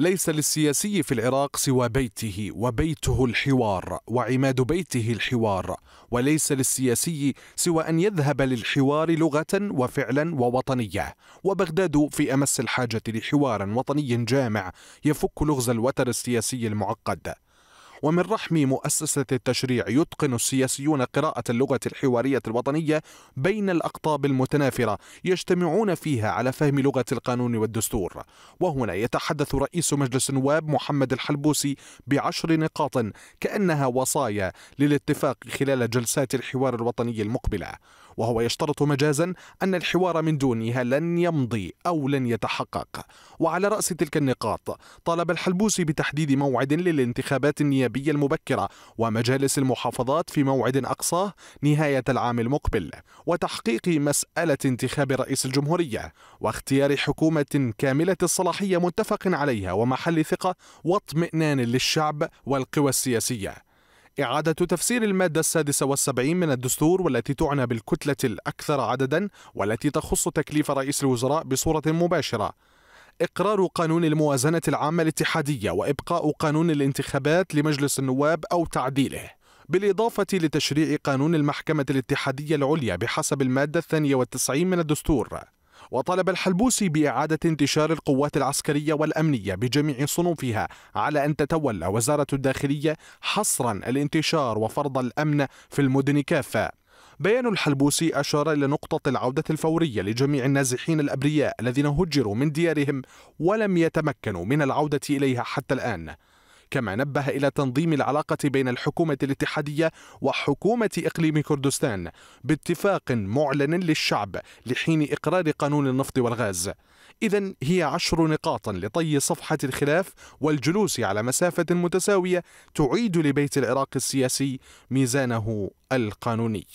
ليس للسياسي في العراق سوى بيته وبيته الحوار وعماد بيته الحوار وليس للسياسي سوى ان يذهب للحوار لغه وفعلا ووطنيه وبغداد في امس الحاجه لحوار وطني جامع يفك لغز الوتر السياسي المعقد ومن رحم مؤسسة التشريع يتقن السياسيون قراءة اللغة الحوارية الوطنية بين الأقطاب المتنافرة يجتمعون فيها على فهم لغة القانون والدستور وهنا يتحدث رئيس مجلس النواب محمد الحلبوسي بعشر نقاط كأنها وصايا للاتفاق خلال جلسات الحوار الوطني المقبلة وهو يشترط مجازا أن الحوار من دونها لن يمضي أو لن يتحقق وعلى رأس تلك النقاط طالب الحلبوسي بتحديد موعد للانتخابات النيابية الإيجابية المبكرة ومجالس المحافظات في موعد أقصاه نهاية العام المقبل وتحقيق مسألة انتخاب رئيس الجمهورية واختيار حكومة كاملة الصلاحية متفق عليها ومحل ثقة واطمئنان للشعب والقوى السياسية إعادة تفسير المادة السادسة والسبعين من الدستور والتي تعنى بالكتلة الأكثر عددا والتي تخص تكليف رئيس الوزراء بصورة مباشرة إقرار قانون الموازنة العامة الاتحادية وإبقاء قانون الانتخابات لمجلس النواب أو تعديله بالإضافة لتشريع قانون المحكمة الاتحادية العليا بحسب المادة الثانية والتسعين من الدستور وطلب الحلبوسي بإعادة انتشار القوات العسكرية والأمنية بجميع صنوفها على أن تتولى وزارة الداخلية حصرا الانتشار وفرض الأمن في المدن كافة بيان الحلبوسي أشار إلى نقطة العودة الفورية لجميع النازحين الأبرياء الذين هجروا من ديارهم ولم يتمكنوا من العودة إليها حتى الآن كما نبه إلى تنظيم العلاقة بين الحكومة الاتحادية وحكومة إقليم كردستان باتفاق معلن للشعب لحين إقرار قانون النفط والغاز إذا هي عشر نقاط لطي صفحة الخلاف والجلوس على مسافة متساوية تعيد لبيت العراق السياسي ميزانه القانوني